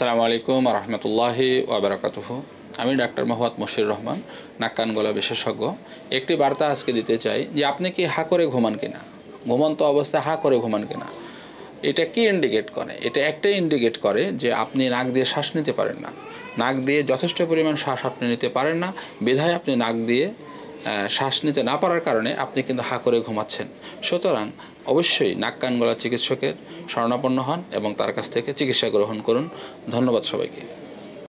সালাম আলাইকুম রহমতুল্লাহি ওবরাকাত আমি ডাক্তার মোহাম্মদ মশির রহমান নাক্কান গলা বিশেষজ্ঞ একটি বার্তা আজকে দিতে চাই যে আপনি কি হা করে ঘুমান কিনা ঘুমন্ত অবস্থায় হা করে ঘুমান কিনা এটা কি ইন্ডিকেট করে এটা একটাই ইন্ডিকেট করে যে আপনি নাক দিয়ে শ্বাস নিতে পারেন না নাক দিয়ে যথেষ্ট পরিমাণ শ্বাস আপনি নিতে পারেন না বিধায় আপনি নাক দিয়ে শ্বাস নিতে না পারার কারণে আপনি কিন্তু হা করে ঘুমাচ্ছেন সুতরাং অবশ্যই নাক কান গলা চিকিৎসকের শরণাপন্ন হন এবং তার কাছ থেকে চিকিৎসা গ্রহণ করুন ধন্যবাদ সবাইকে